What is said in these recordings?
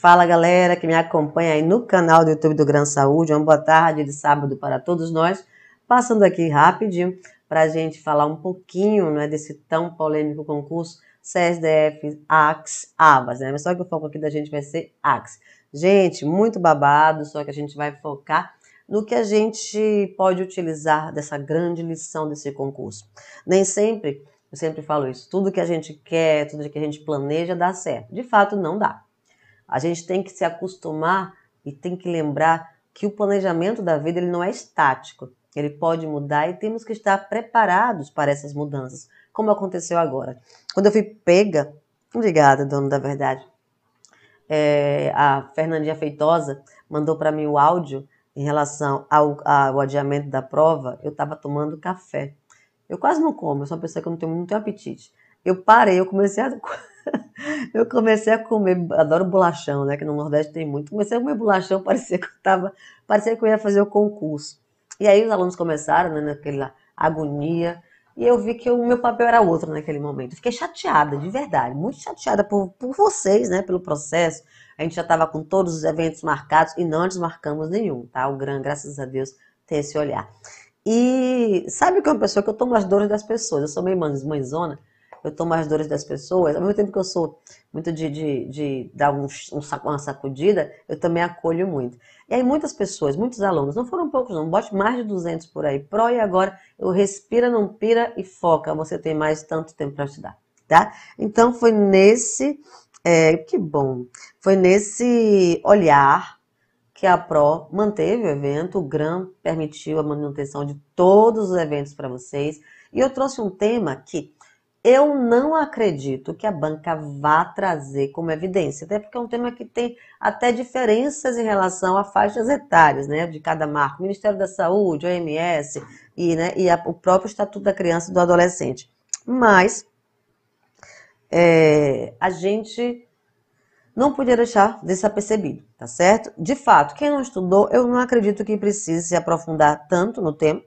Fala galera que me acompanha aí no canal do YouTube do Gran Saúde. Uma boa tarde de sábado para todos nós. Passando aqui rapidinho para a gente falar um pouquinho né, desse tão polêmico concurso CSDF AX ABAS, né? Mas só que o foco aqui da gente vai ser AX. Gente, muito babado, só que a gente vai focar no que a gente pode utilizar dessa grande lição desse concurso. Nem sempre, eu sempre falo isso, tudo que a gente quer, tudo que a gente planeja dá certo. De fato, não dá. A gente tem que se acostumar e tem que lembrar que o planejamento da vida ele não é estático. Ele pode mudar e temos que estar preparados para essas mudanças, como aconteceu agora. Quando eu fui pega, obrigada, dono da verdade, é, a Fernandinha Feitosa mandou para mim o áudio em relação ao, ao adiamento da prova. Eu estava tomando café. Eu quase não como, eu sou uma pessoa que não tem muito apetite. Eu parei, eu comecei a eu comecei a comer, adoro bolachão, né? Que no Nordeste tem muito. Comecei a comer bolachão, parecia que eu tava, parecia que eu ia fazer o concurso. E aí os alunos começaram, né, naquela agonia, e eu vi que o meu papel era outro naquele momento. fiquei chateada, de verdade, muito chateada por, por vocês, né, pelo processo. A gente já estava com todos os eventos marcados e não desmarcamos nenhum, tá? O Gran, graças a Deus, tem esse olhar. E sabe que é uma pessoa que eu tomo as dores das pessoas, eu sou meio mãezona, eu tomo as dores das pessoas, ao mesmo tempo que eu sou muito de, de, de dar um, um, uma sacudida, eu também acolho muito. E aí muitas pessoas, muitos alunos, não foram poucos não, bote mais de 200 por aí, pró e agora, eu respira, não pira e foca, você tem mais tanto tempo para estudar, tá? Então foi nesse, é, que bom, foi nesse olhar que a PRO manteve o evento, o GRAM permitiu a manutenção de todos os eventos para vocês. E eu trouxe um tema que eu não acredito que a banca vá trazer como evidência, até porque é um tema que tem até diferenças em relação a faixas etárias, né, de cada marco, Ministério da Saúde, OMS e, né, e a, o próprio Estatuto da Criança e do Adolescente. Mas é, a gente não podia deixar desapercebido, tá certo? De fato, quem não estudou, eu não acredito que precise se aprofundar tanto no tema,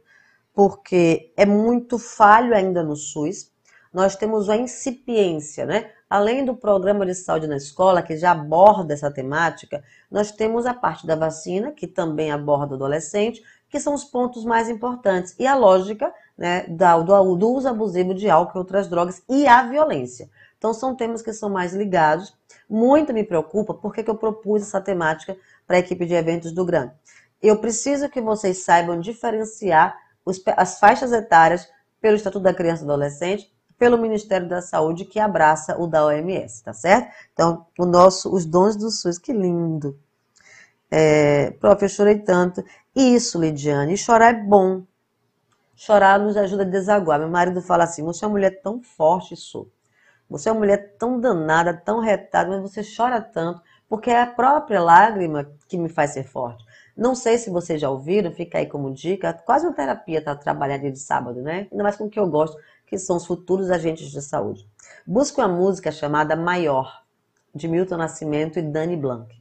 porque é muito falho ainda no SUS, nós temos a incipiência, né? Além do programa de saúde na escola, que já aborda essa temática, nós temos a parte da vacina, que também aborda o adolescente, que são os pontos mais importantes. E a lógica né, do, do uso abusivo de álcool e outras drogas e a violência. Então, são temas que são mais ligados. Muito me preocupa porque que eu propus essa temática para a equipe de eventos do GRAM. Eu preciso que vocês saibam diferenciar os, as faixas etárias pelo Estatuto da Criança e Adolescente pelo Ministério da Saúde que abraça o da OMS, tá certo? Então, o nosso, os dons do SUS, que lindo. É, prof, eu chorei tanto. Isso, Lidiane, chorar é bom. Chorar nos ajuda a desaguar. Meu marido fala assim: você é uma mulher tão forte, sou. Você é uma mulher tão danada, tão retada, mas você chora tanto, porque é a própria lágrima que me faz ser forte. Não sei se vocês já ouviram, fica aí como dica, quase uma terapia tá trabalhando de sábado, né? Ainda mais com o que eu gosto que são os futuros agentes de saúde. Busque uma música chamada Maior, de Milton Nascimento e Dani Blanc.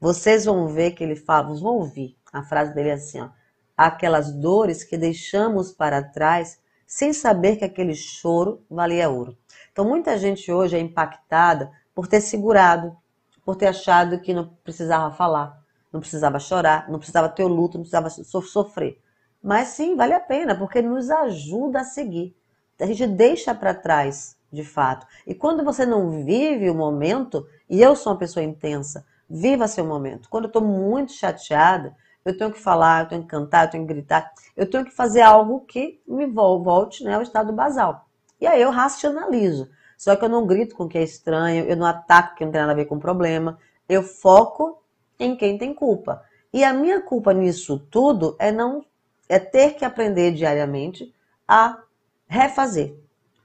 Vocês vão ver que ele fala, vocês vão ouvir a frase dele assim, ó, aquelas dores que deixamos para trás sem saber que aquele choro valia ouro. Então muita gente hoje é impactada por ter segurado, por ter achado que não precisava falar, não precisava chorar, não precisava ter o luto, não precisava sofrer. Mas sim, vale a pena, porque nos ajuda a seguir a gente deixa para trás, de fato. E quando você não vive o momento, e eu sou uma pessoa intensa, viva seu momento. Quando eu estou muito chateada, eu tenho que falar, eu tenho que cantar, eu tenho que gritar, eu tenho que fazer algo que me volte né, ao estado basal. E aí eu racionalizo. Só que eu não grito com quem é estranho, eu não ataco quem não tem nada a ver com o problema, eu foco em quem tem culpa. E a minha culpa nisso tudo é não é ter que aprender diariamente a refazer,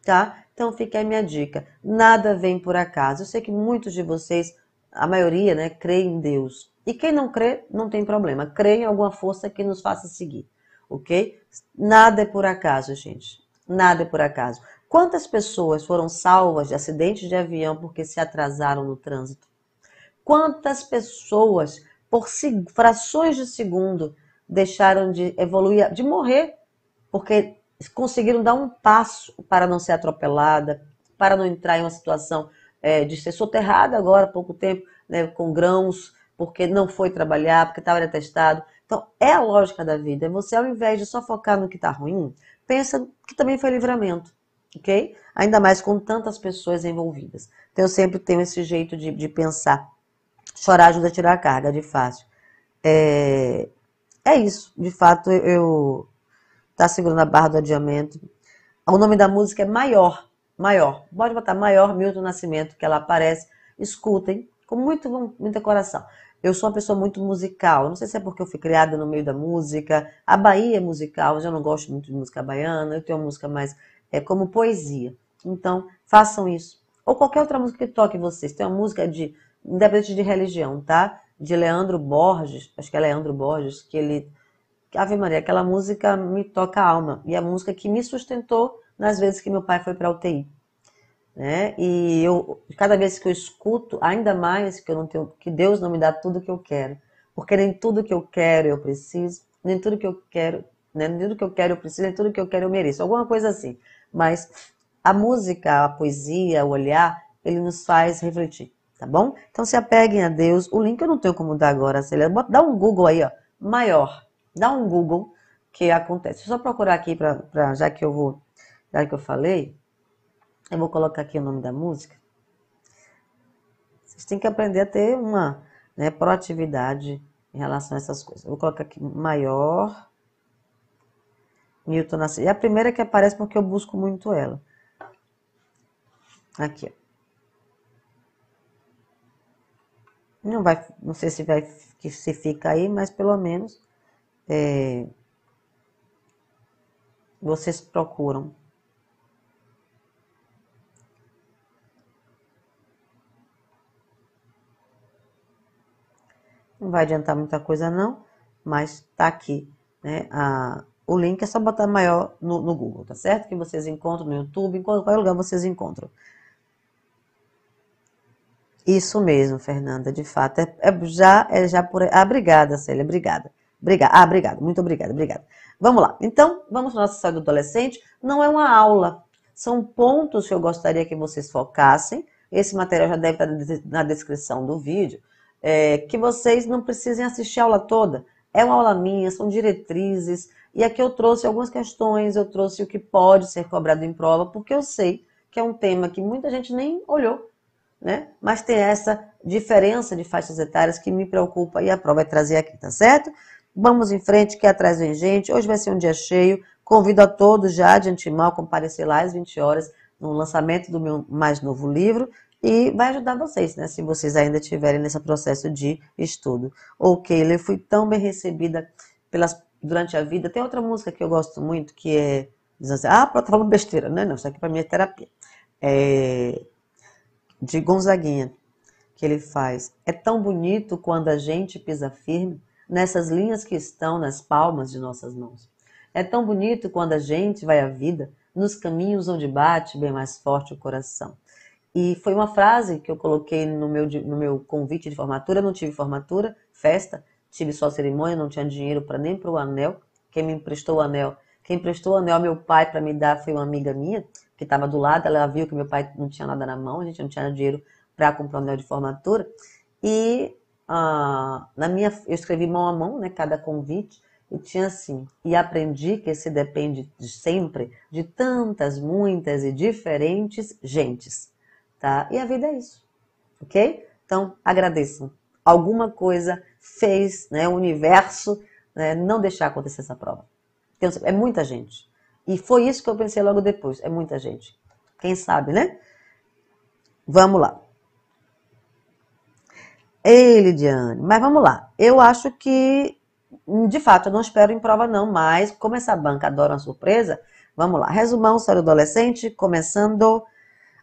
tá? Então fica aí minha dica. Nada vem por acaso. Eu sei que muitos de vocês, a maioria, né, crê em Deus. E quem não crê, não tem problema. Crê em alguma força que nos faça seguir, ok? Nada é por acaso, gente. Nada é por acaso. Quantas pessoas foram salvas de acidentes de avião porque se atrasaram no trânsito? Quantas pessoas, por frações de segundo, deixaram de evoluir, de morrer, porque conseguiram dar um passo para não ser atropelada, para não entrar em uma situação é, de ser soterrada agora há pouco tempo, né, com grãos, porque não foi trabalhar, porque estava detestado. Então, é a lógica da vida. Você, ao invés de só focar no que está ruim, pensa que também foi livramento, ok? Ainda mais com tantas pessoas envolvidas. Então, eu sempre tenho esse jeito de, de pensar. Chorar ajuda a tirar a carga, de fácil. É, é isso. De fato, eu tá segurando a barra do adiamento. O nome da música é Maior, Maior. Pode botar Maior Milton Nascimento, que ela aparece. Escutem com muito, muito coração. Eu sou uma pessoa muito musical. Não sei se é porque eu fui criada no meio da música. A Bahia é musical, eu não gosto muito de música baiana. Eu tenho uma música mais é, como poesia. Então, façam isso. Ou qualquer outra música que toque vocês. Tem uma música de, independente de religião, tá? De Leandro Borges, acho que é Leandro Borges, que ele Ave Maria, aquela música me toca a alma e é a música que me sustentou nas vezes que meu pai foi para UTI. Né? E eu, cada vez que eu escuto, ainda mais que eu não tenho, que Deus não me dá tudo que eu quero, porque nem tudo que eu quero eu preciso, nem tudo que eu quero, né? nem tudo que eu quero eu preciso, nem tudo que eu quero eu mereço, alguma coisa assim. Mas a música, a poesia, o olhar, ele nos faz refletir, tá bom? Então se apeguem a Deus. O link eu não tenho como dar agora, Celera. Dá um Google aí, ó, maior. Dá um Google que acontece. Deixa eu só procurar aqui, para já que eu vou, já que eu falei, eu vou colocar aqui o nome da música. Vocês têm que aprender a ter uma né, proatividade em relação a essas coisas. Eu vou colocar aqui maior Milton Nascimento. É a primeira que aparece porque eu busco muito ela. Aqui, ó. Não vai, não sei se vai que se fica aí, mas pelo menos é, vocês procuram. Não vai adiantar muita coisa não, mas tá aqui, né? A, o link é só botar maior no, no Google, tá certo? Que vocês encontram no YouTube, em qualquer lugar vocês encontram. Isso mesmo, Fernanda, de fato. É, é já, é já por. Ah, obrigada, Célia, obrigada. Obrigada. Ah, obrigada. Muito obrigada, obrigada. Vamos lá. Então, vamos para nossa saga do adolescente. Não é uma aula. São pontos que eu gostaria que vocês focassem. Esse material já deve estar na descrição do vídeo. É, que vocês não precisem assistir a aula toda. É uma aula minha, são diretrizes. E aqui eu trouxe algumas questões, eu trouxe o que pode ser cobrado em prova, porque eu sei que é um tema que muita gente nem olhou, né? Mas tem essa diferença de faixas etárias que me preocupa e a prova vai é trazer aqui, tá certo? Vamos em frente, que atrás vem gente. Hoje vai ser um dia cheio. Convido a todos já de antemão a comparecer lá às 20 horas no lançamento do meu mais novo livro e vai ajudar vocês, né? Se vocês ainda estiverem nesse processo de estudo. Ok, eu fui tão bem recebida pelas, durante a vida. Tem outra música que eu gosto muito que é. Assim, ah, pronto, tá falando besteira, né? Não, isso aqui para mim é terapia. É, de Gonzaguinha, que ele faz. É tão bonito quando a gente pisa firme nessas linhas que estão nas palmas de nossas mãos. É tão bonito quando a gente vai à vida nos caminhos onde bate bem mais forte o coração. E foi uma frase que eu coloquei no meu, no meu convite de formatura. Não tive formatura, festa, tive só cerimônia, não tinha dinheiro para nem para o anel. Quem me emprestou o anel? Quem emprestou o anel meu pai para me dar foi uma amiga minha, que estava do lado. Ela viu que meu pai não tinha nada na mão, a gente não tinha dinheiro para comprar o anel de formatura. E ah, na minha, eu escrevi mão a mão, né, cada convite, e tinha assim, e aprendi que se depende de sempre de tantas, muitas e diferentes gentes, tá? E a vida é isso, ok? Então, agradeçam. Alguma coisa fez, né, o universo, né, não deixar acontecer essa prova. É muita gente. E foi isso que eu pensei logo depois, é muita gente. Quem sabe, né? Vamos lá. Ei, Lidiane, mas vamos lá. Eu acho que, de fato, eu não espero em prova não, mas como essa banca adora uma surpresa, vamos lá. Resumão sobre o adolescente, começando...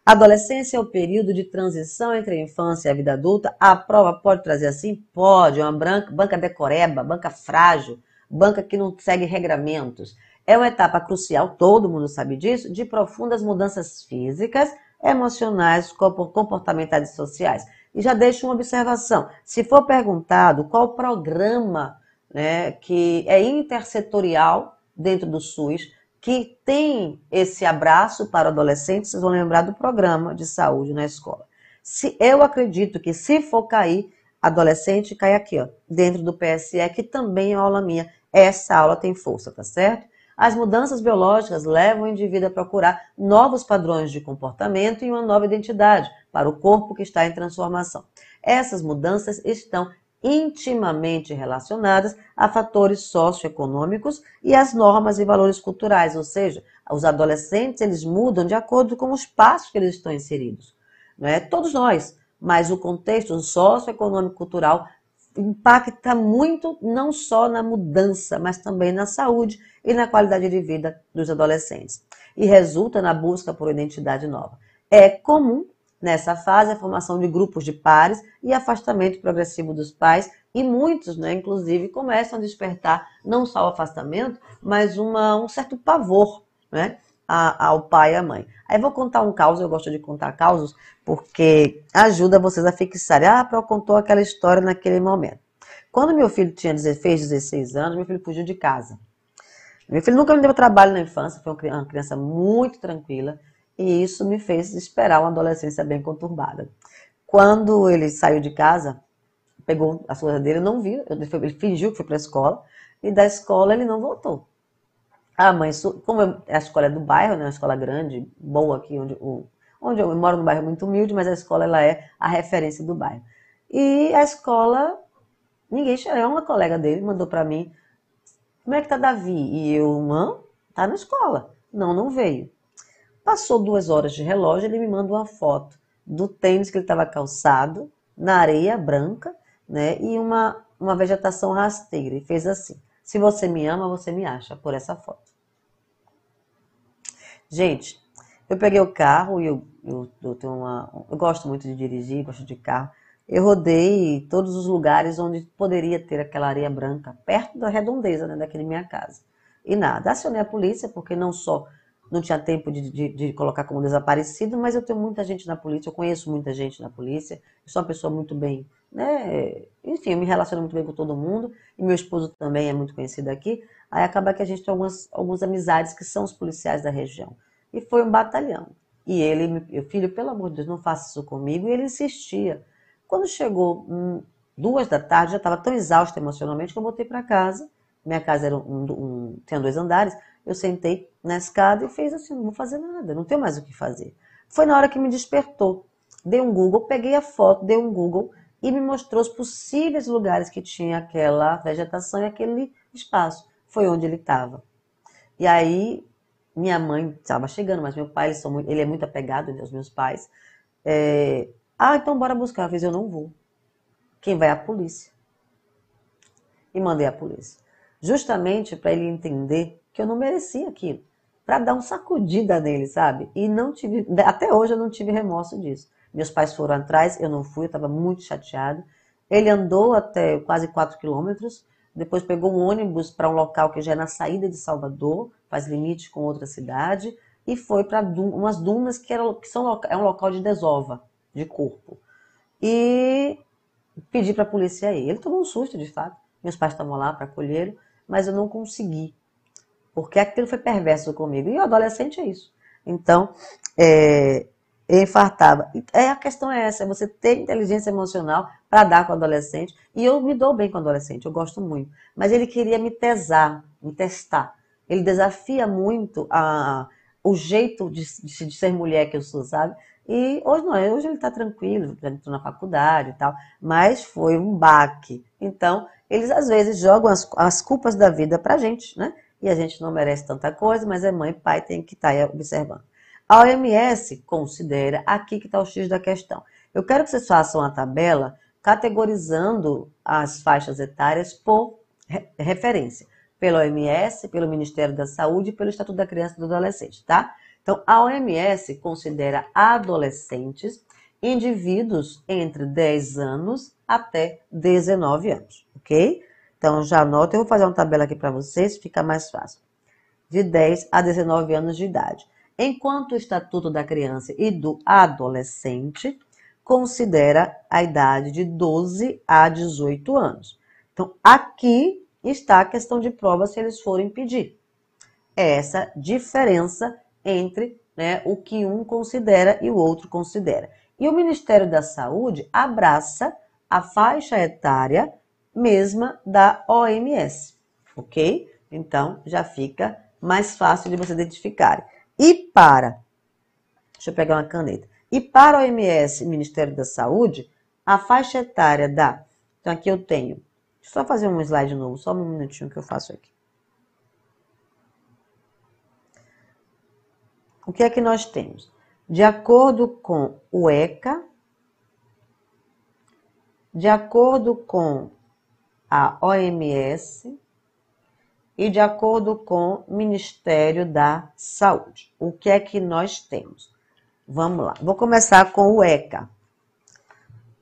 Adolescência é o período de transição entre a infância e a vida adulta. A prova pode trazer assim? Pode. Uma branca, banca decoreba, banca frágil, banca que não segue regramentos. É uma etapa crucial, todo mundo sabe disso, de profundas mudanças físicas, emocionais, comportamentais e sociais. E já deixo uma observação: se for perguntado qual programa né, que é intersetorial dentro do SUS, que tem esse abraço para adolescentes, vocês vão lembrar do programa de saúde na escola. Se eu acredito que se for cair adolescente, cai aqui, ó, dentro do PSE, que também é aula minha. Essa aula tem força, tá certo? As mudanças biológicas levam o indivíduo a procurar novos padrões de comportamento e uma nova identidade para o corpo que está em transformação. Essas mudanças estão intimamente relacionadas a fatores socioeconômicos e às normas e valores culturais, ou seja, os adolescentes eles mudam de acordo com os passos que eles estão inseridos. Não é? Todos nós, mas o contexto socioeconômico cultural impacta muito não só na mudança, mas também na saúde e na qualidade de vida dos adolescentes. E resulta na busca por identidade nova. É comum nessa fase a formação de grupos de pares e afastamento progressivo dos pais e muitos, né, inclusive, começam a despertar não só o afastamento, mas uma, um certo pavor, né? a, ao pai e à mãe. Aí vou contar um caos, eu gosto de contar causos, porque ajuda vocês a fixarem. Ah, eu contou aquela história naquele momento. Quando meu filho tinha, fez 16 anos, meu filho fugiu de casa. Meu filho nunca me deu trabalho na infância, foi uma criança muito tranquila, e isso me fez esperar uma adolescência bem conturbada. Quando ele saiu de casa, pegou a sua dele, não viu, ele fingiu que foi para a escola, e da escola ele não voltou. Ah, mãe, como a escola é do bairro, né, uma escola grande, boa aqui, onde, onde eu, eu moro no bairro muito humilde, mas a escola ela é a referência do bairro. E a escola, ninguém é uma colega dele mandou para mim, como é que tá Davi? E eu, mãe, tá na escola. Não, não veio. Passou duas horas de relógio, ele me manda uma foto do tênis que ele estava calçado, na areia branca, né, e uma, uma vegetação rasteira. E fez assim, se você me ama, você me acha, por essa foto. Gente, eu peguei o carro e eu, eu, eu tenho uma. Eu gosto muito de dirigir, gosto de carro. Eu rodei todos os lugares onde poderia ter aquela areia branca, perto da redondeza né, daquele minha casa. E nada. Acionei a polícia, porque não só não tinha tempo de, de, de, colocar como desaparecido, mas eu tenho muita gente na polícia, eu conheço muita gente na polícia, eu sou uma pessoa muito bem, né? Enfim, eu me relaciono muito bem com todo mundo, e meu esposo também é muito conhecido aqui. Aí acaba que a gente tem algumas, algumas amizades que são os policiais da região. E foi um batalhão. E ele, meu filho, pelo amor de Deus, não faça isso comigo. E ele insistia. Quando chegou hum, duas da tarde, já estava tão exausta emocionalmente que eu voltei para casa. Minha casa era um, um, tinha dois andares. Eu sentei na escada e fez assim: não vou fazer nada, não tenho mais o que fazer. Foi na hora que me despertou. Dei um Google, peguei a foto, dei um Google e me mostrou os possíveis lugares que tinha aquela vegetação e aquele espaço foi onde ele estava. E aí, minha mãe estava chegando, mas meu pai, ele é muito apegado né, aos meus pais. É, ah, então bora buscar. Eu fiz, eu não vou. Quem vai é a polícia. E mandei a polícia. Justamente para ele entender que eu não merecia aquilo. Para dar uma sacudida nele, sabe? E não tive, até hoje eu não tive remorso disso. Meus pais foram atrás, eu não fui, eu estava muito chateado. Ele andou até quase 4 quilômetros depois pegou um ônibus para um local que já é na saída de Salvador, faz limite com outra cidade, e foi para umas dunas que, era, que são, é um local de desova de corpo. E pedi para a polícia ir. Ele tomou um susto, de fato. Meus pais estavam lá para acolhê-lo, mas eu não consegui, porque aquilo foi perverso comigo. E o adolescente é isso. Então, é, infartava. É, a questão é essa, é você ter inteligência emocional para dar com o adolescente. E eu me dou bem com o adolescente, eu gosto muito. Mas ele queria me tesar, me testar. Ele desafia muito a, o jeito de, de, de ser mulher que eu sou, sabe? E hoje não, hoje ele está tranquilo, já entrou na faculdade e tal, mas foi um baque. Então, eles às vezes jogam as, as culpas da vida para a gente, né? E a gente não merece tanta coisa, mas é mãe e pai tem que estar tá observando. A OMS considera, aqui que está o X da questão. Eu quero que vocês façam a tabela categorizando as faixas etárias por referência, pela OMS, pelo Ministério da Saúde e pelo Estatuto da Criança e do Adolescente, tá? Então, a OMS considera adolescentes indivíduos entre 10 anos até 19 anos, ok? Então, já anota, eu vou fazer uma tabela aqui para vocês, fica mais fácil. De 10 a 19 anos de idade enquanto o Estatuto da Criança e do Adolescente considera a idade de 12 a 18 anos. Então, aqui está a questão de prova se eles forem pedir. É essa diferença entre né, o que um considera e o outro considera. E o Ministério da Saúde abraça a faixa etária mesma da OMS, ok? Então já fica mais fácil de você identificar. E para, deixa eu pegar uma caneta, e para a OMS, Ministério da Saúde, a faixa etária da. Então aqui eu tenho. Deixa eu só fazer um slide novo, só um minutinho que eu faço aqui. O que é que nós temos? De acordo com o ECA, de acordo com a OMS, e de acordo com o Ministério da Saúde. O que é que nós temos? Vamos lá, vou começar com o ECA.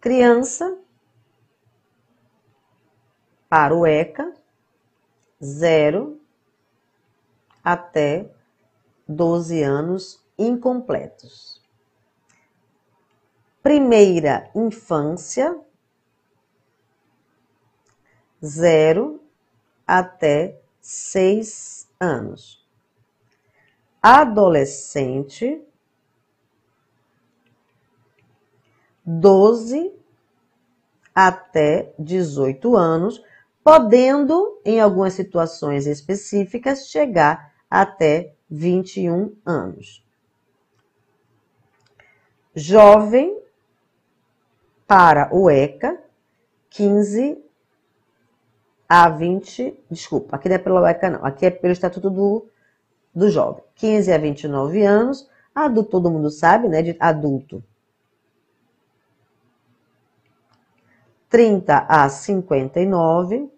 Criança para o ECA, zero até 12 anos incompletos. Primeira infância, zero até seis anos. Adolescente, doze até dezoito anos, podendo, em algumas situações específicas, chegar até 21 anos. Jovem para o ECA, 15 a 20, desculpa, aqui não é pela UECA não, aqui é pelo Estatuto do, do Jovem. 15 a 29 anos, adulto todo mundo sabe, né, de adulto. 30 a 59,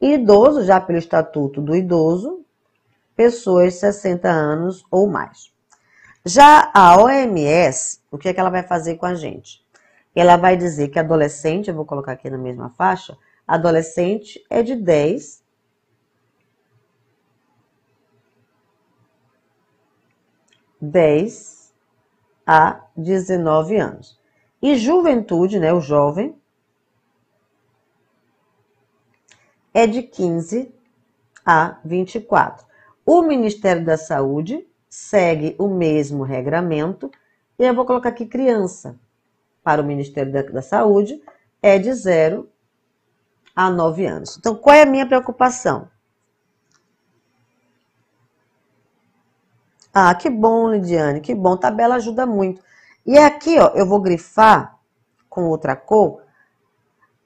idoso já pelo Estatuto do Idoso, pessoas 60 anos ou mais. Já a OMS, o que é que ela vai fazer com a gente? Ela vai dizer que adolescente, eu vou colocar aqui na mesma faixa, adolescente é de 10 10 a 19 anos. E juventude, né, o jovem, é de 15 a 24. O Ministério da Saúde segue o mesmo regramento, e eu vou colocar aqui criança. Para o Ministério da, da Saúde, é de 0 a 9 anos. Então, qual é a minha preocupação? Ah, que bom, Lidiane, que bom. Tabela ajuda muito. E aqui, ó, eu vou grifar com outra cor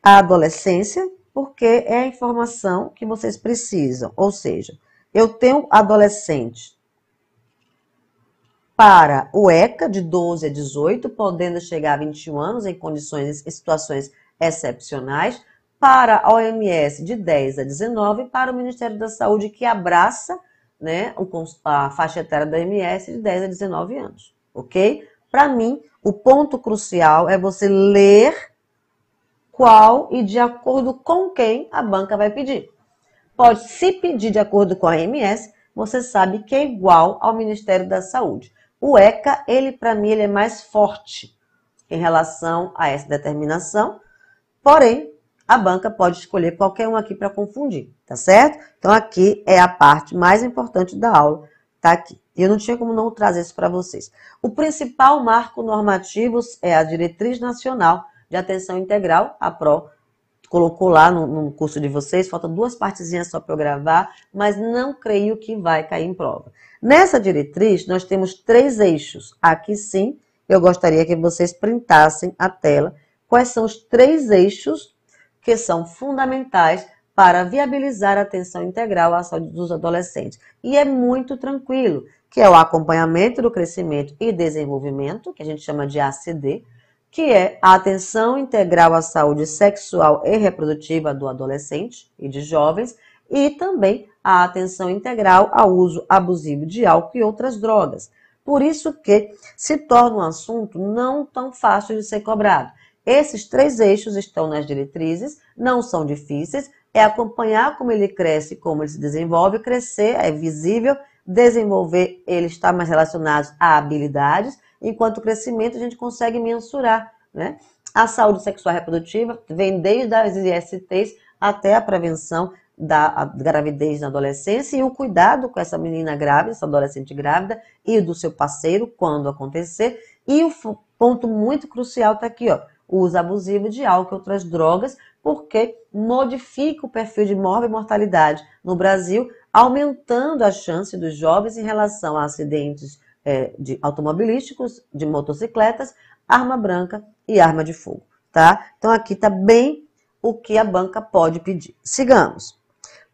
a adolescência, porque é a informação que vocês precisam. Ou seja, eu tenho adolescente para o ECA de 12 a 18, podendo chegar a 21 anos em condições, em situações excepcionais para a OMS de 10 a 19, para o Ministério da Saúde, que abraça né, a faixa etária da OMS de 10 a 19 anos, ok? Para mim, o ponto crucial é você ler qual e de acordo com quem a banca vai pedir. Pode se pedir de acordo com a OMS, você sabe que é igual ao Ministério da Saúde. O ECA, ele para mim, ele é mais forte em relação a essa determinação. Porém, a banca pode escolher qualquer um aqui para confundir, tá certo? Então, aqui é a parte mais importante da aula, tá aqui. E eu não tinha como não trazer isso para vocês. O principal marco normativo é a Diretriz Nacional de Atenção Integral, a PRO, colocou lá no, no, curso de vocês, falta duas partezinhas só para eu gravar, mas não creio que vai cair em prova. Nessa diretriz, nós temos três eixos. Aqui sim, eu gostaria que vocês printassem a tela. Quais são os três eixos que são fundamentais para viabilizar a atenção integral à saúde dos adolescentes. E é muito tranquilo, que é o acompanhamento do crescimento e desenvolvimento, que a gente chama de ACD, que é a atenção integral à saúde sexual e reprodutiva do adolescente e de jovens, e também a atenção integral ao uso abusivo de álcool e outras drogas. Por isso que se torna um assunto não tão fácil de ser cobrado. Esses três eixos estão nas diretrizes, não são difíceis, é acompanhar como ele cresce, como ele se desenvolve. Crescer é visível, desenvolver ele está mais relacionado a habilidades, enquanto o crescimento a gente consegue mensurar, né? A saúde sexual reprodutiva vem desde as ISTs até a prevenção da gravidez na adolescência e o cuidado com essa menina grávida, essa adolescente grávida e do seu parceiro quando acontecer. E o ponto muito crucial está aqui, ó o uso abusivo de álcool e outras drogas, porque modifica o perfil de morte e mortalidade no Brasil, aumentando a chance dos jovens em relação a acidentes é, de automobilísticos, de motocicletas, arma branca e arma de fogo, tá? Então aqui está bem o que a banca pode pedir. Sigamos.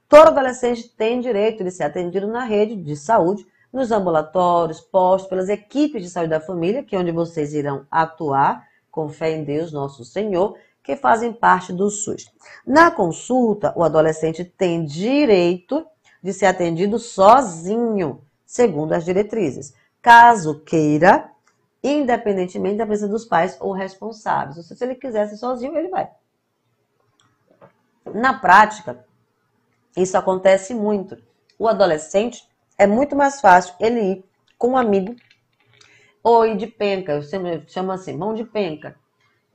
Todo adolescente tem direito de ser atendido na rede de saúde, nos ambulatórios, postos, pelas equipes de saúde da família, que é onde vocês irão atuar, com fé em Deus Nosso Senhor, que fazem parte do SUS. Na consulta, o adolescente tem direito de ser atendido sozinho, segundo as diretrizes, caso queira, independentemente da presença dos pais ou responsáveis. Ou seja, se ele quiser ser sozinho, ele vai. Na prática, isso acontece muito. O adolescente é muito mais fácil ele ir com um amigo Oi, de penca, eu sempre chamo assim, mão de penca.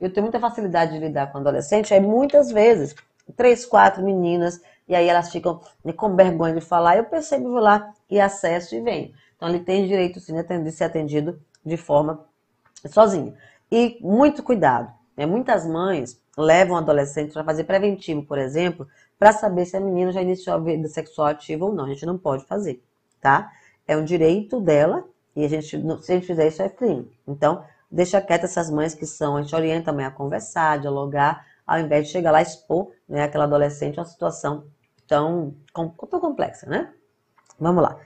Eu tenho muita facilidade de lidar com adolescente, aí muitas vezes, três, quatro meninas, e aí elas ficam né, com vergonha de falar, eu percebo, vou lá e acesso e venho. Então ele tem direito sim de ser atendido de forma sozinho. E muito cuidado, né? muitas mães levam adolescentes para fazer preventivo, por exemplo, para saber se a menina já iniciou a vida sexual ativa ou não. A gente não pode fazer, tá? É um direito dela e a gente, se a gente fizer isso, é crime. Então, deixa quieto essas mães que são, a gente orienta a mãe a conversar, dialogar, ao invés de chegar lá e expor né, aquela adolescente a uma situação tão, tão complexa, né? Vamos lá.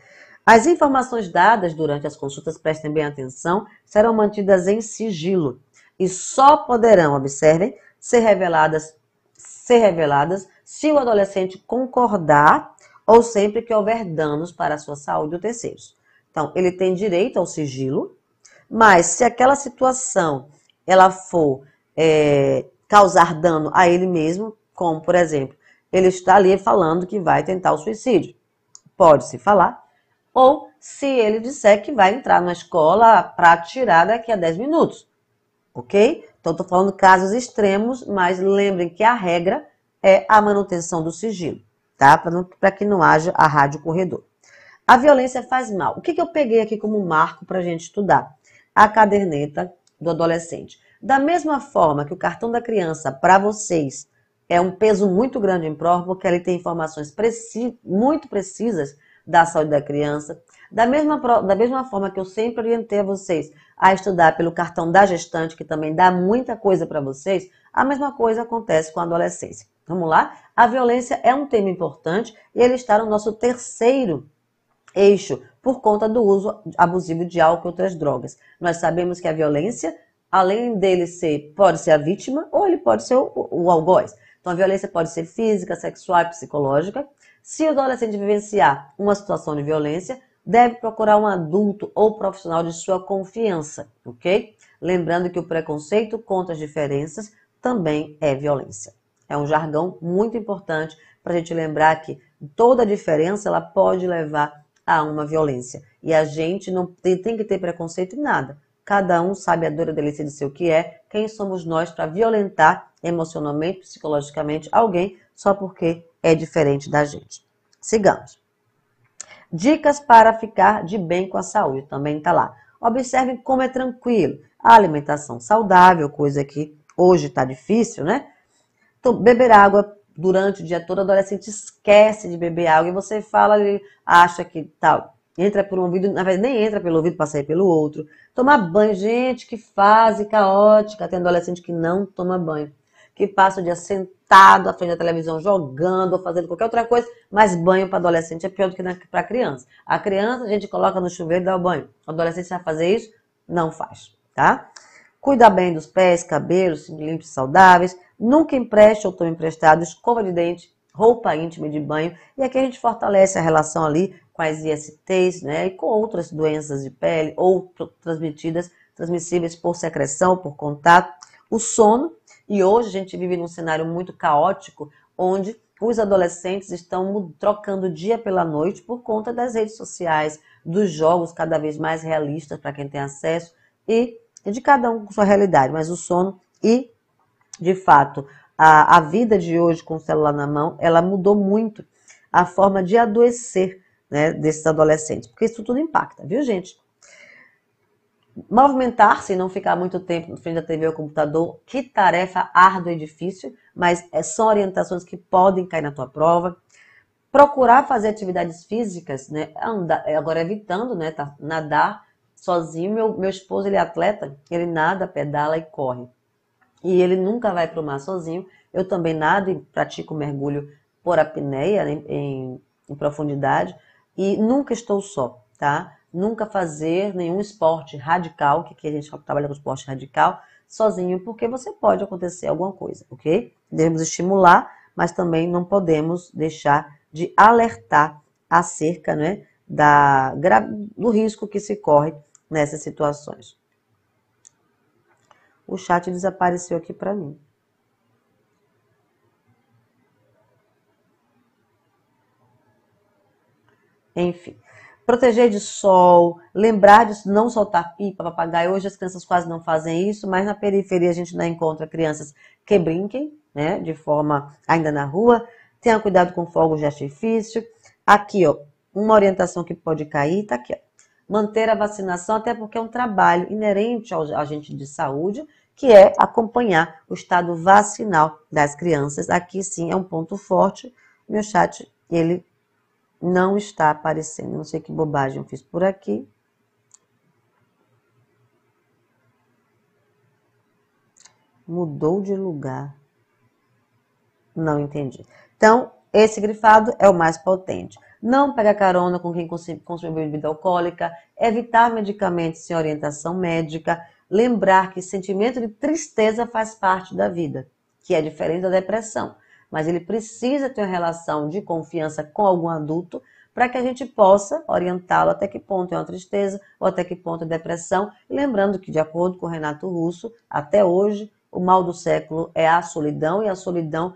As informações dadas durante as consultas, prestem bem atenção, serão mantidas em sigilo e só poderão, observem, ser reveladas, ser reveladas se o adolescente concordar ou sempre que houver danos para a sua saúde ou terceiros. Então, ele tem direito ao sigilo, mas se aquela situação ela for é, causar dano a ele mesmo, como por exemplo, ele está ali falando que vai tentar o suicídio, pode se falar, ou se ele disser que vai entrar na escola para atirar daqui a 10 minutos, ok? Então, estou falando casos extremos, mas lembrem que a regra é a manutenção do sigilo, tá? Para que não haja a rádio corredor. A violência faz mal. O que, que eu peguei aqui como marco para a gente estudar? A caderneta do adolescente. Da mesma forma que o cartão da criança, para vocês, é um peso muito grande em prova, porque ele tem informações preci muito precisas da saúde da criança. Da mesma, da mesma forma que eu sempre orientei a vocês a estudar pelo cartão da gestante, que também dá muita coisa para vocês, a mesma coisa acontece com a adolescência. Vamos lá? A violência é um tema importante e ele está no nosso terceiro eixo por conta do uso abusivo de álcool e outras drogas. Nós sabemos que a violência, além dele ser, pode ser a vítima ou ele pode ser o, o algoz. Então a violência pode ser física, sexual e psicológica. Se o adolescente vivenciar uma situação de violência, deve procurar um adulto ou profissional de sua confiança, ok? Lembrando que o preconceito contra as diferenças também é violência. É um jargão muito importante para a gente lembrar que toda diferença ela pode levar a uma violência. E a gente não tem, tem que ter preconceito em nada. Cada um sabe a dor e a delícia de seu que é. Quem somos nós para violentar emocionalmente, psicologicamente alguém só porque é diferente da gente? Sigamos. Dicas para ficar de bem com a saúde também está lá. Observem como é tranquilo. A alimentação saudável, coisa que hoje está difícil, né? Então, beber água durante o dia todo, o adolescente esquece de beber água e você fala, ele acha que tal. Entra por um ouvido, na verdade nem entra pelo ouvido, passa aí pelo outro. Tomar banho, gente, que fase caótica. Tem adolescente que não toma banho, que passa o dia sentado à frente da televisão, jogando ou fazendo qualquer outra coisa, mas banho para adolescente é pior do que para criança. A criança a gente coloca no chuveiro e dá o banho. O adolescente vai fazer isso? Não faz, tá? Cuida bem dos pés, cabelos, limpos e saudáveis. Nunca empreste ou tome emprestado escova de dente, roupa íntima de banho. E aqui a gente fortalece a relação ali com as ISTs, né? E com outras doenças de pele ou transmitidas, transmissíveis por secreção, por contato. O sono. E hoje a gente vive num cenário muito caótico, onde os adolescentes estão trocando dia pela noite por conta das redes sociais, dos jogos cada vez mais realistas para quem tem acesso e e é de cada um com sua realidade, mas o sono e, de fato, a, a vida de hoje com o celular na mão, ela mudou muito a forma de adoecer né, desses adolescentes, porque isso tudo impacta, viu, gente? Movimentar-se e não ficar muito tempo no frente da TV ou computador, que tarefa árdua e difícil, mas é, são orientações que podem cair na tua prova. Procurar fazer atividades físicas, né? Andar, agora evitando, né? Tá, nadar, sozinho. Meu, meu esposo, ele é atleta, ele nada, pedala e corre. E ele nunca vai para o mar sozinho. Eu também nada e pratico mergulho por apneia, em, né, em, em profundidade. E nunca estou só, tá? Nunca fazer nenhum esporte radical, que aqui a gente trabalha com esporte radical, sozinho, porque você pode acontecer alguma coisa, ok? Devemos estimular, mas também não podemos deixar de alertar acerca né, da, do risco que se corre nessas situações. O chat desapareceu aqui para mim. Enfim, proteger de sol, lembrar de não soltar pipa, papagaio. Hoje as crianças quase não fazem isso, mas na periferia a gente ainda encontra crianças que brinquem, né, de forma ainda na rua. Tenha cuidado com fogos é de artifício. Aqui, ó, uma orientação que pode cair, tá aqui, ó manter a vacinação, até porque é um trabalho inerente ao agente de saúde, que é acompanhar o estado vacinal das crianças. Aqui sim é um ponto forte. Meu chat, ele não está aparecendo. Não sei que bobagem eu fiz por aqui. Mudou de lugar. Não entendi. Então, esse grifado é o mais potente não pegar carona com quem consome bebida alcoólica, evitar medicamentos sem orientação médica, lembrar que sentimento de tristeza faz parte da vida, que é diferente da depressão, mas ele precisa ter uma relação de confiança com algum adulto para que a gente possa orientá-lo até que ponto é uma tristeza ou até que ponto é depressão. lembrando que, de acordo com Renato Russo, até hoje, o mal do século é a solidão e a solidão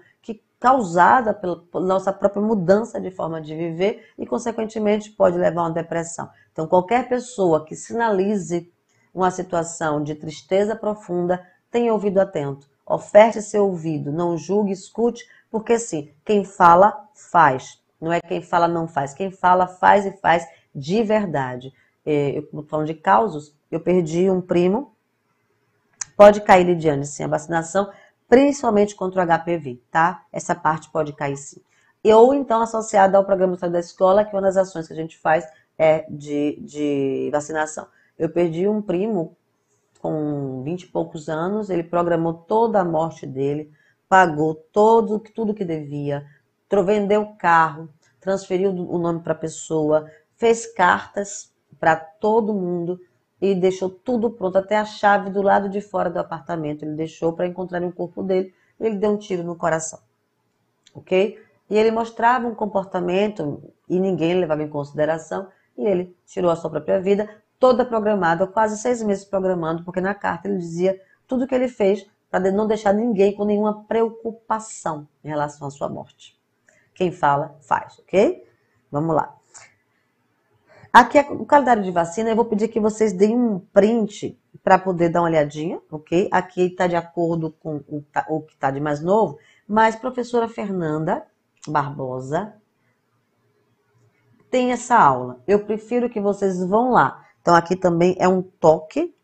causada pela nossa própria mudança de forma de viver e, consequentemente, pode levar a uma depressão. Então, qualquer pessoa que sinalize uma situação de tristeza profunda tem ouvido atento. Oferte seu ouvido, não julgue, escute, porque sim, quem fala, faz. Não é quem fala, não faz. Quem fala, faz e faz de verdade. É, eu falando de causos, eu perdi um primo. Pode cair, Lidiane, sim. A vacinação principalmente contra o HPV, tá? Essa parte pode cair sim. Ou então associada ao programa de saúde da escola, que é uma das ações que a gente faz é de, de vacinação. Eu perdi um primo com 20 e poucos anos, ele programou toda a morte dele, pagou todo, tudo que devia, vendeu o carro, transferiu o nome para a pessoa, fez cartas para todo mundo e deixou tudo pronto, até a chave do lado de fora do apartamento. Ele deixou para encontrar o corpo dele. Ele deu um tiro no coração. Ok? E ele mostrava um comportamento e ninguém levava em consideração. E ele tirou a sua própria vida, toda programada, quase seis meses programando, porque na carta ele dizia tudo o que ele fez para não deixar ninguém com nenhuma preocupação em relação à sua morte. Quem fala, faz, ok? Vamos lá. Aqui, é o calendário de vacina, eu vou pedir que vocês deem um print para poder dar uma olhadinha, ok? Aqui está de acordo com o, o que está de mais novo, mas professora Fernanda Barbosa tem essa aula. Eu prefiro que vocês vão lá. Então, aqui também é um toque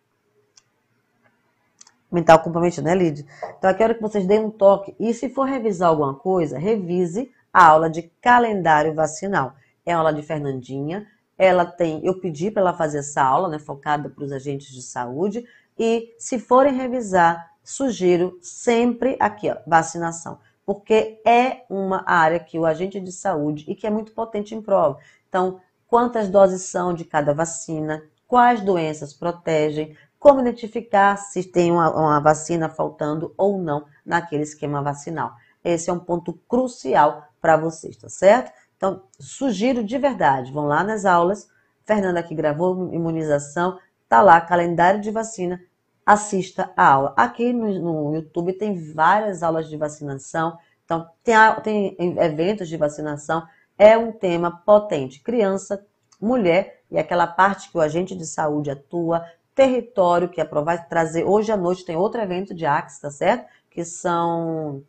mental comprometido, né, Lídia? Então, aqui é hora que vocês deem um toque. E se for revisar alguma coisa, revise a aula de calendário vacinal. É a aula de Fernandinha, ela tem, eu pedi para ela fazer essa aula, né, focada para os agentes de saúde, e se forem revisar, sugiro sempre aqui, ó, vacinação, porque é uma área que o agente de saúde e que é muito potente em prova. Então, quantas doses são de cada vacina, quais doenças protegem, como identificar se tem uma, uma vacina faltando ou não naquele esquema vacinal. Esse é um ponto crucial para vocês, tá certo? Então, sugiro de verdade, vão lá nas aulas, Fernanda que gravou imunização, tá lá, calendário de vacina, assista a aula. Aqui no, no YouTube tem várias aulas de vacinação, então tem, tem eventos de vacinação, é um tema potente. Criança, mulher e aquela parte que o agente de saúde atua, território que é aprovar, trazer. Hoje à noite tem outro evento de Axe, tá certo? Que são.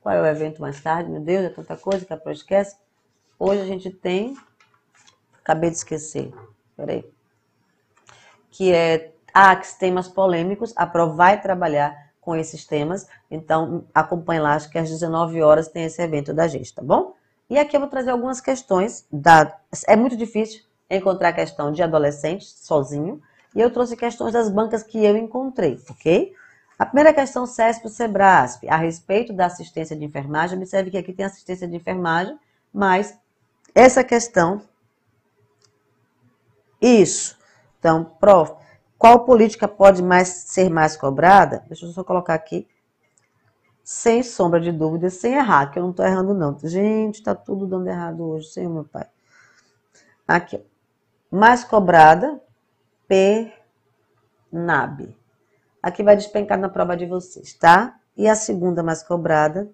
Qual é o evento mais tarde? Meu Deus, é tanta coisa que a Pro esquece. Hoje a gente tem, acabei de esquecer, peraí, que é, ah, que temas polêmicos, a Pro vai trabalhar com esses temas, então acompanhe lá, acho que às 19 horas tem esse evento da gente, tá bom? E aqui eu vou trazer algumas questões, da, é muito difícil encontrar questão de adolescente sozinho, e eu trouxe questões das bancas que eu encontrei, ok? A primeira questão, CESP SEBRASP, a respeito da assistência de enfermagem. Observe que aqui tem assistência de enfermagem, mas essa questão. Isso. Então, prof, qual política pode mais ser mais cobrada? Deixa eu só colocar aqui. Sem sombra de dúvida, sem errar, que eu não estou errando não. Gente, tá tudo dando errado hoje, senhor meu pai. Aqui, ó. mais cobrada, PNAB. Aqui vai despencar na prova de vocês, tá? E a segunda mais cobrada,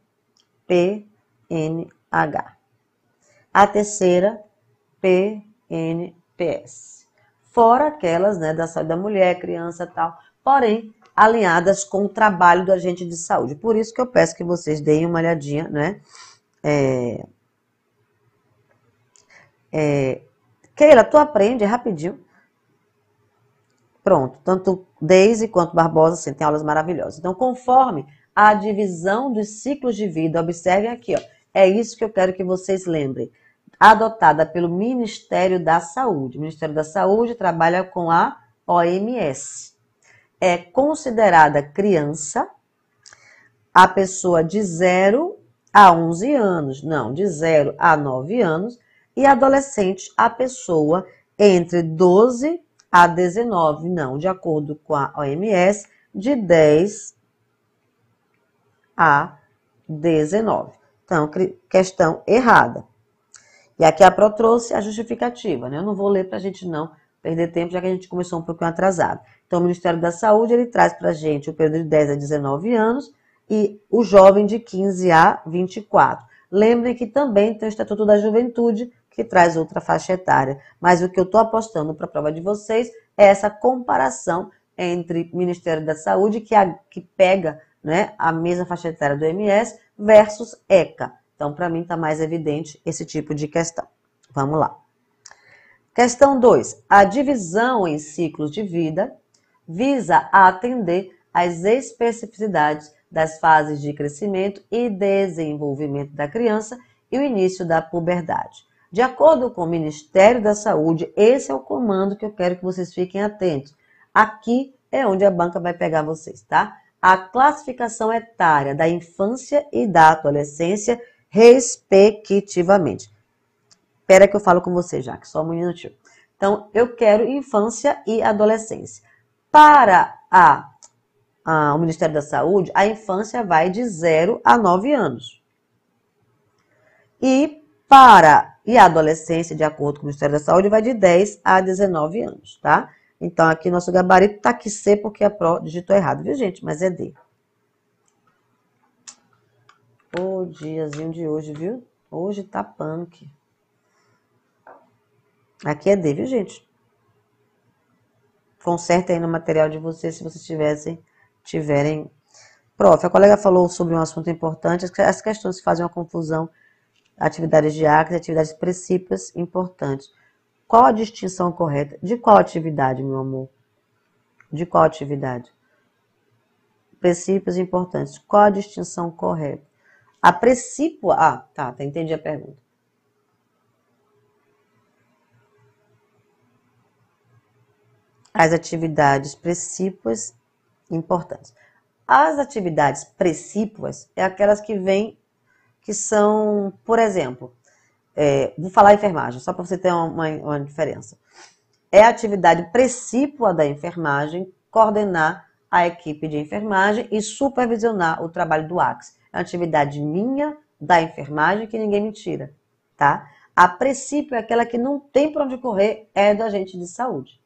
PNH. A terceira, PNPS. Fora aquelas né, da saúde da mulher, criança e tal, porém alinhadas com o trabalho do agente de saúde. Por isso que eu peço que vocês deem uma olhadinha, né? É... É... Keila, tu aprende rapidinho. Pronto, tanto Deise quanto Barbosa assim, tem aulas maravilhosas. Então, conforme a divisão dos ciclos de vida, observem aqui, ó é isso que eu quero que vocês lembrem. Adotada pelo Ministério da Saúde. O Ministério da Saúde trabalha com a OMS. É considerada criança a pessoa de 0 a 11 anos, não, de 0 a 9 anos, e adolescente a pessoa entre 12 a 19, não, de acordo com a OMS, de 10 a 19. Então, questão errada. E aqui a Pro trouxe a justificativa, né? Eu não vou ler para a gente não perder tempo, já que a gente começou um pouquinho atrasado. Então, o Ministério da Saúde, ele traz para a gente o período de 10 a 19 anos e o jovem de 15 a 24. Lembrem que também tem o Estatuto da Juventude, que traz outra faixa etária. Mas o que eu estou apostando para a prova de vocês é essa comparação entre Ministério da Saúde, que, é a, que pega né, a mesma faixa etária do MS versus ECA. Então, para mim, está mais evidente esse tipo de questão. Vamos lá. Questão 2. A divisão em ciclos de vida visa atender às especificidades das fases de crescimento e desenvolvimento da criança e o início da puberdade. De acordo com o Ministério da Saúde, esse é o comando que eu quero que vocês fiquem atentos. Aqui é onde a banca vai pegar vocês, tá? a classificação etária da infância e da adolescência, respectivamente. Espera que eu falo com você, já, que só um minutinho. Então, eu quero infância e adolescência. Para a, a, o Ministério da Saúde, a infância vai de 0 a 9 anos. E para e a adolescência, de acordo com o Ministério da Saúde, vai de 10 a 19 anos, tá? Então, aqui nosso gabarito tá aqui C, porque a Pro digitou errado, viu, gente? Mas é D. O diazinho de hoje, viu? Hoje tá punk. Aqui é D, viu, gente? Conserta aí no material de vocês, se vocês tivessem, tiverem... Prof, a colega falou sobre um assunto importante, as questões fazem uma confusão, atividades diáconas, atividades precípias importantes. Qual a distinção correta? De qual atividade, meu amor? De qual atividade? Princípios importantes. Qual a distinção correta? A princípio. Ah, tá, tá, entendi a pergunta. As atividades precípuas importantes. As atividades precípuas é aquelas que vêm, que são, por exemplo, é, vou falar enfermagem, só para você ter uma, uma diferença. É a atividade precípua da enfermagem coordenar a equipe de enfermagem e supervisionar o trabalho do AXE. É uma atividade minha, da enfermagem, que ninguém me tira, tá? A princípio, é aquela que não tem para onde correr é do agente de saúde,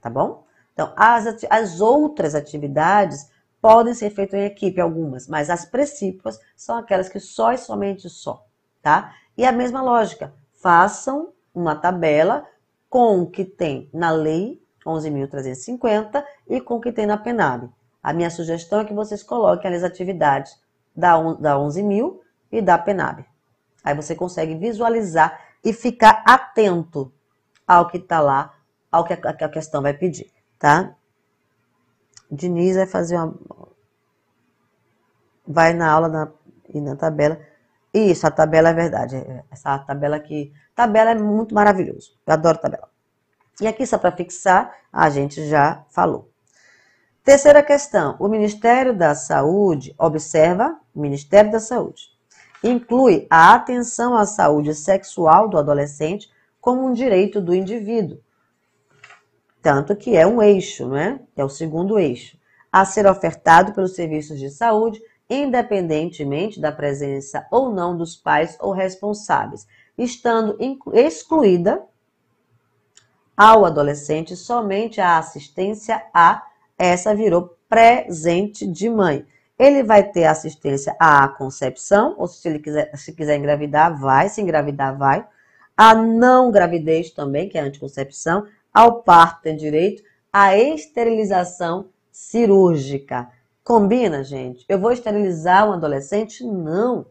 tá bom? Então, as, as outras atividades podem ser feitas em equipe, algumas, mas as princípios são aquelas que só e somente só tá? E a mesma lógica, façam uma tabela com o que tem na lei 11.350 e com o que tem na PNAB. A minha sugestão é que vocês coloquem as atividades da, da 11.000 e da PNAB. Aí você consegue visualizar e ficar atento ao que está lá, ao que a, questão vai pedir, tá? Diniz vai fazer uma. Vai na aula na, e na tabela isso, a tabela é verdade. Essa tabela aqui. Tabela é muito maravilhoso. Eu adoro tabela. E aqui, só para fixar, a gente já falou. Terceira questão. O Ministério da Saúde, observa, Ministério da Saúde, inclui a atenção à saúde sexual do adolescente como um direito do indivíduo. Tanto que é um eixo, não é? É o segundo eixo. A ser ofertado pelos serviços de saúde independentemente da presença ou não dos pais ou responsáveis, estando excluída ao adolescente somente a assistência a essa virou presente de mãe. Ele vai ter assistência à concepção, ou se ele quiser, se quiser engravidar, vai, se engravidar, vai. A não gravidez também, que é a anticoncepção, ao parto tem direito, à esterilização cirúrgica. Combina, gente? Eu vou esterilizar um adolescente? Não.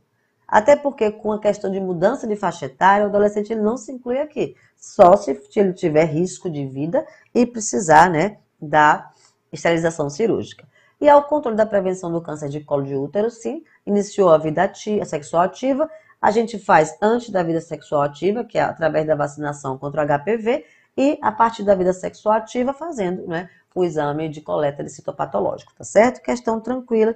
Até porque com a questão de mudança de faixa etária, o adolescente ele não se inclui aqui. Só se ele tiver risco de vida e precisar né, da esterilização cirúrgica. E ao controle da prevenção do câncer de colo de útero, sim, iniciou a vida ativa, sexual ativa. A gente faz antes da vida sexual ativa, que é através da vacinação contra o HPV, e a partir da vida sexual ativa fazendo né, o exame de coleta de citopatológico, tá certo? Questão tranquila.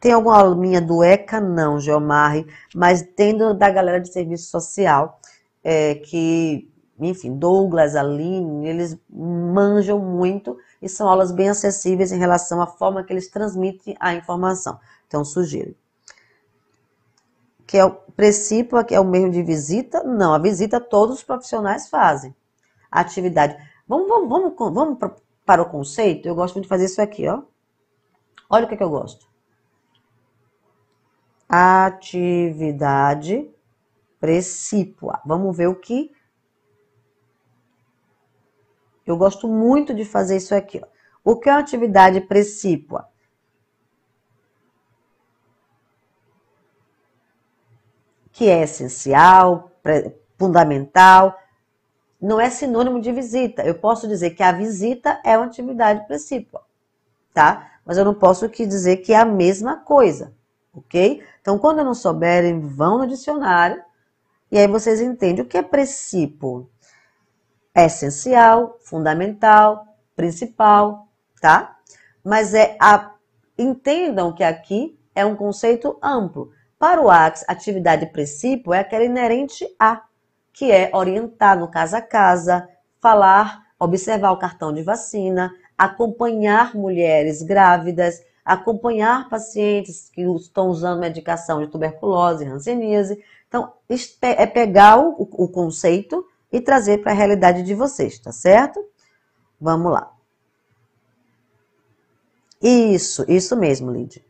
Tem alguma alminha do ECA? Não, Geomarre, mas tendo da galera de serviço social, é, que, enfim, Douglas, Aline, eles manjam muito e são aulas bem acessíveis em relação à forma que eles transmitem a informação. Então, sugiro que é o princípio, que é o meio de visita? Não, a visita todos os profissionais fazem. A atividade. Vamos, vamos, vamos, vamos para o conceito? Eu gosto muito de fazer isso aqui, ó. Olha o que, é que eu gosto. Atividade precípua. Vamos ver o que. Eu gosto muito de fazer isso aqui. Ó. O que é uma atividade precípua? que é essencial, fundamental, não é sinônimo de visita. Eu posso dizer que a visita é uma atividade principal, tá? Mas eu não posso que dizer que é a mesma coisa, ok? Então, quando não souberem, vão no dicionário e aí vocês entendem o que é princípio. É essencial, fundamental, principal, tá? Mas é a entendam que aqui é um conceito amplo. Para o AX, atividade princípio é aquela inerente a, que é orientar no casa a casa, falar, observar o cartão de vacina, acompanhar mulheres grávidas, acompanhar pacientes que estão usando medicação de tuberculose, ranceníase. Então, é pegar o, conceito e trazer para a realidade de vocês, tá certo? Vamos lá. Isso, isso mesmo, Lídia.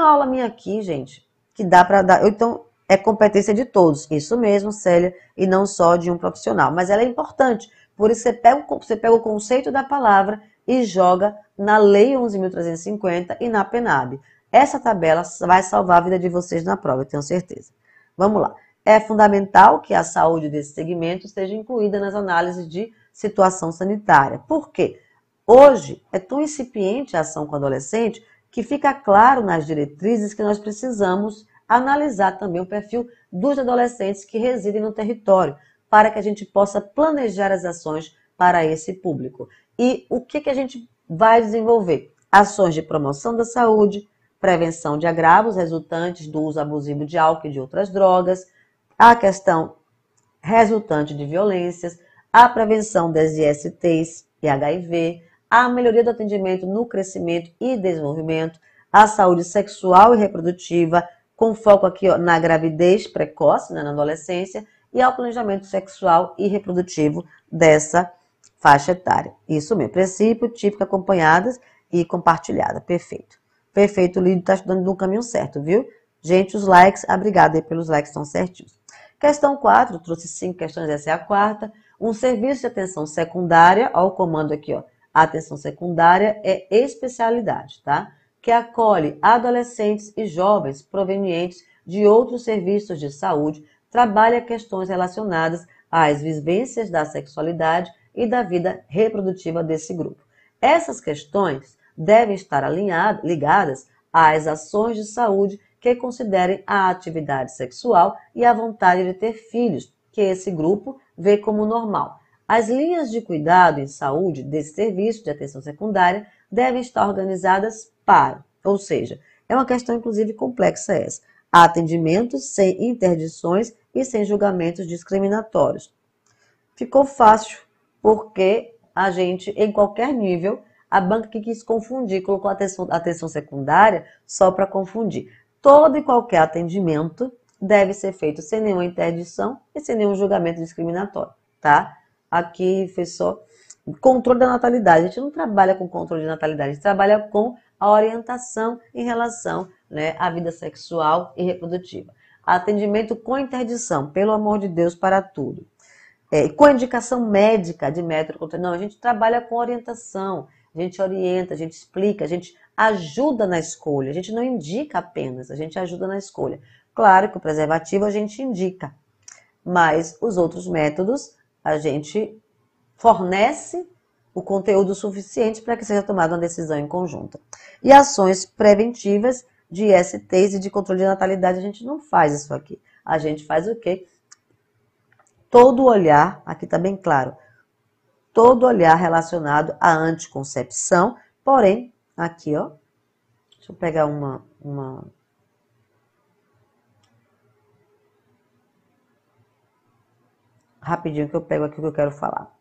a aula minha aqui, gente que dá para dar. Então, é competência de todos. Isso mesmo, Célia, e não só de um profissional. Mas ela é importante. Por isso, você pega, você pega o conceito da palavra e joga na Lei 11.350 e na PNAB. Essa tabela vai salvar a vida de vocês na prova, eu tenho certeza. Vamos lá. É fundamental que a saúde desse segmento esteja incluída nas análises de situação sanitária. Por quê? Hoje é tão incipiente a ação com o adolescente que fica claro nas diretrizes que nós precisamos analisar também o perfil dos adolescentes que residem no território, para que a gente possa planejar as ações para esse público. E o que, que a gente vai desenvolver? Ações de promoção da saúde, prevenção de agravos resultantes do uso abusivo de álcool e de outras drogas, a questão resultante de violências, a prevenção das ISTs e HIV, a melhoria do atendimento no crescimento e desenvolvimento, a saúde sexual e reprodutiva, com foco aqui ó, na gravidez precoce, né, na adolescência, e ao planejamento sexual e reprodutivo dessa faixa etária. Isso mesmo, princípio, típico, acompanhadas e compartilhada. Perfeito. Perfeito, o Lídio está estudando no caminho certo, viu? Gente, os likes, obrigada aí pelos likes, estão certinhos. Questão 4, trouxe cinco questões, essa é a quarta. Um serviço de atenção secundária, ó o comando aqui, ó. Atenção secundária é especialidade, tá? que acolhe adolescentes e jovens provenientes de outros serviços de saúde, trabalha questões relacionadas às vivências da sexualidade e da vida reprodutiva desse grupo. Essas questões devem estar alinhadas, ligadas às ações de saúde que considerem a atividade sexual e a vontade de ter filhos, que esse grupo vê como normal. As linhas de cuidado em saúde desse serviço de atenção secundária devem estar organizadas para, ou seja, é uma questão inclusive complexa essa. Há atendimentos sem interdições e sem julgamentos discriminatórios. Ficou fácil, porque a gente, em qualquer nível, a banca que quis confundir, colocou atenção, atenção secundária só para confundir. Todo e qualquer atendimento deve ser feito sem nenhuma interdição e sem nenhum julgamento discriminatório, tá? Aqui foi só controle da natalidade. A gente não trabalha com controle de natalidade, a gente trabalha com a orientação em relação né, à vida sexual e reprodutiva. Atendimento com interdição, pelo amor de Deus, para tudo. É, com indicação médica de método Não, a gente trabalha com orientação, a gente orienta, a gente explica, a gente ajuda na escolha, a gente não indica apenas, a gente ajuda na escolha. Claro que o preservativo a gente indica, mas os outros métodos a gente fornece o conteúdo suficiente para que seja tomada uma decisão em conjunta. E ações preventivas de STs e de controle de natalidade, a gente não faz isso aqui. A gente faz o quê? Todo olhar, aqui está bem claro, todo olhar relacionado à anticoncepção, porém, aqui, ó, deixa eu pegar uma, uma rapidinho que eu pego aqui o que eu quero falar.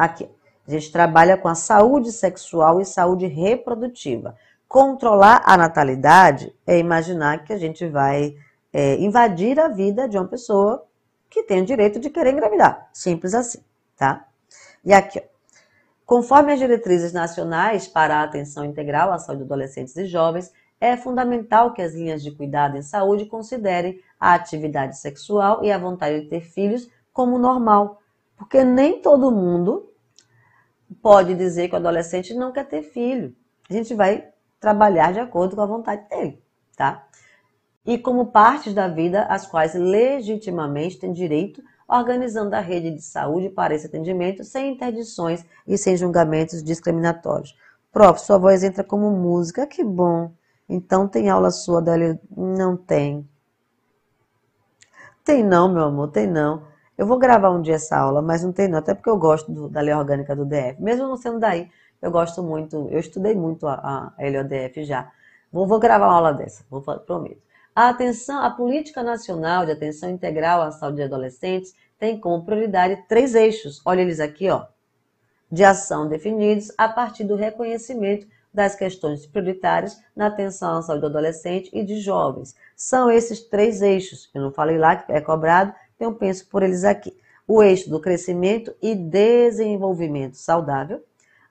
Aqui. A gente trabalha com a saúde sexual e saúde reprodutiva. Controlar a natalidade é imaginar que a gente vai é, invadir a vida de uma pessoa que tem o direito de querer engravidar. Simples assim, tá? E aqui, ó. Conforme as diretrizes nacionais para a atenção integral à saúde de adolescentes e jovens, é fundamental que as linhas de cuidado em saúde considerem a atividade sexual e a vontade de ter filhos como normal, porque nem todo mundo pode dizer que o adolescente não quer ter filho. A gente vai trabalhar de acordo com a vontade dele, tá? E como partes da vida às quais legitimamente tem direito, organizando a rede de saúde para esse atendimento sem interdições e sem julgamentos discriminatórios. Prof, sua voz entra como música, que bom. Então tem aula sua da Não tem. Tem não, meu amor, tem não. Eu vou gravar um dia essa aula, mas não tem não, até porque eu gosto do, da lei orgânica do DF. Mesmo não sendo daí, eu gosto muito, eu estudei muito a, a LODF já. Vou, vou gravar uma aula dessa, vou, prometo. A atenção, a política nacional de atenção integral à saúde de adolescentes tem como prioridade três eixos. Olha eles aqui, ó. De ação definidos a partir do reconhecimento das questões prioritárias na atenção à saúde do adolescente e de jovens. São esses três eixos. Eu não falei lá que é cobrado, então, penso por eles aqui. O eixo do crescimento e desenvolvimento saudável,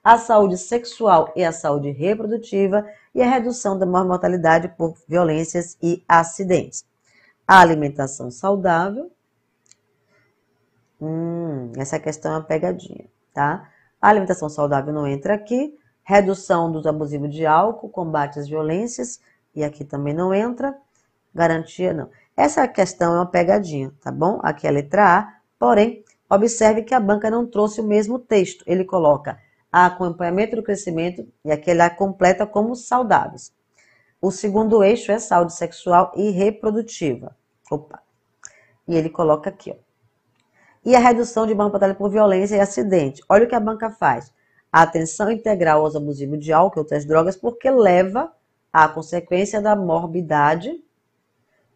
a saúde sexual e a saúde reprodutiva e a redução da mortalidade por violências e acidentes. A alimentação saudável. Hum, essa questão é uma pegadinha, tá? A alimentação saudável não entra aqui. Redução dos abusivos de álcool, combate às violências, e aqui também não entra. Garantia, não. Essa questão é uma pegadinha, tá bom? Aqui é a letra A, porém, observe que a banca não trouxe o mesmo texto. Ele coloca acompanhamento do crescimento e aqui ele a completa como saudáveis. O segundo eixo é saúde sexual e reprodutiva. Opa! E ele coloca aqui, ó. E a redução de mortalidade por violência e acidente. Olha o que a banca faz. A atenção integral aos abusivos de álcool e outras drogas, porque leva à consequência da morbidade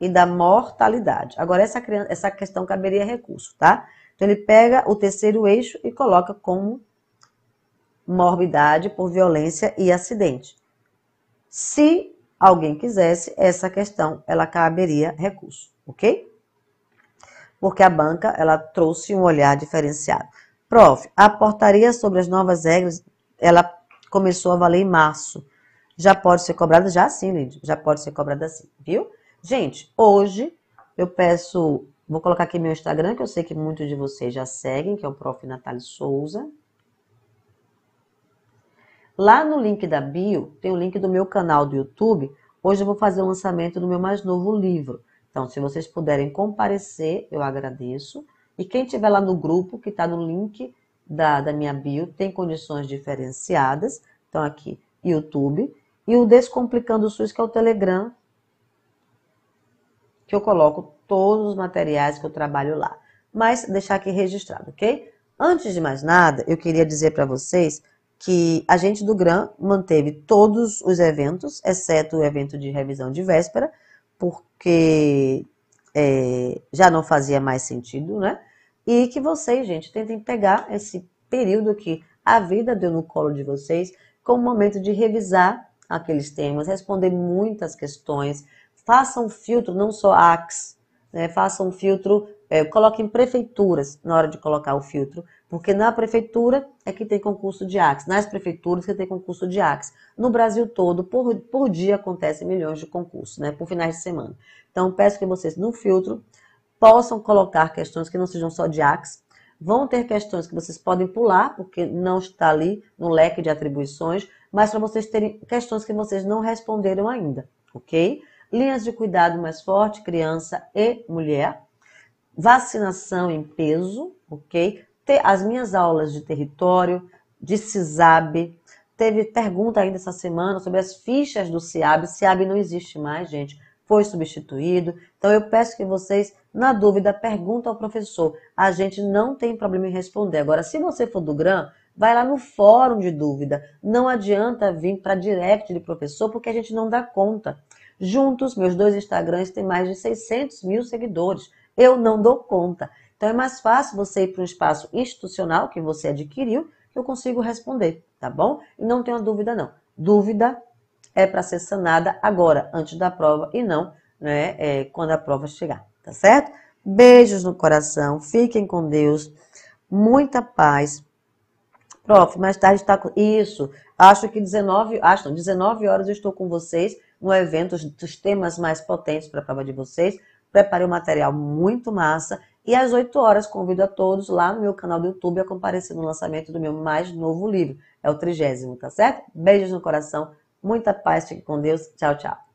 e da mortalidade. Agora, essa, criança, essa questão caberia recurso, tá? Então, ele pega o terceiro eixo e coloca como morbidade por violência e acidente. Se alguém quisesse, essa questão ela caberia recurso, ok? Porque a banca ela trouxe um olhar diferenciado. Prof, a portaria sobre as novas regras, ela começou a valer em março. Já pode ser cobrada? Já sim, Lídia. Já pode ser cobrada sim, viu? Gente, hoje eu peço, vou colocar aqui meu Instagram, que eu sei que muitos de vocês já seguem, que é o Prof. Natália Souza. Lá no link da bio, tem o link do meu canal do YouTube. Hoje eu vou fazer o lançamento do meu mais novo livro. Então, se vocês puderem comparecer, eu agradeço. E quem tiver lá no grupo, que está no link da, da minha bio, tem condições diferenciadas. Então, aqui, YouTube. E o Descomplicando o SUS, que é o Telegram, que eu coloco todos os materiais que eu trabalho lá. Mas deixar aqui registrado, ok? Antes de mais nada, eu queria dizer para vocês que a gente do GRAM manteve todos os eventos, exceto o evento de revisão de véspera, porque é, já não fazia mais sentido, né? E que vocês, gente, tentem pegar esse período que a vida deu no colo de vocês como momento de revisar aqueles temas, responder muitas questões, faça um filtro, não só AX, né? faça um filtro, é, coloque em prefeituras na hora de colocar o filtro, porque na prefeitura é que tem concurso de AX, nas prefeituras que tem concurso de AX. No Brasil todo, por, por dia acontecem milhões de concursos, né? por finais de semana. Então, peço que vocês, no filtro, possam colocar questões que não sejam só de AX, Vão ter questões que vocês podem pular, porque não está ali no leque de atribuições, mas para vocês terem questões que vocês não responderam ainda, ok? linhas de cuidado mais forte, criança e mulher, vacinação em peso, ok? As minhas aulas de território, de CISAB, teve pergunta ainda essa semana sobre as fichas do CIAB, CIAB não existe mais, gente, foi substituído, então eu peço que vocês, na dúvida, perguntem ao professor, a gente não tem problema em responder. Agora, se você for do GRAM, Vai lá no fórum de dúvida. Não adianta vir para direct de professor, porque a gente não dá conta. Juntos, meus dois Instagrams têm mais de 600 mil seguidores. Eu não dou conta. Então é mais fácil você ir para um espaço institucional que você adquiriu, que eu consigo responder, tá bom? E não tenha dúvida, não. Dúvida é para ser sanada agora, antes da prova, e não né, é, quando a prova chegar, tá certo? Beijos no coração, fiquem com Deus, muita paz. Prof, mais tarde está com. Isso, acho que 19, acho, não, 19 horas eu estou com vocês um evento dos temas mais potentes para a prova de vocês. Preparei um material muito massa. E às 8 horas convido a todos lá no meu canal do YouTube a comparecer no lançamento do meu mais novo livro. É o trigésimo, tá certo? Beijos no coração, muita paz, fique com Deus. Tchau, tchau.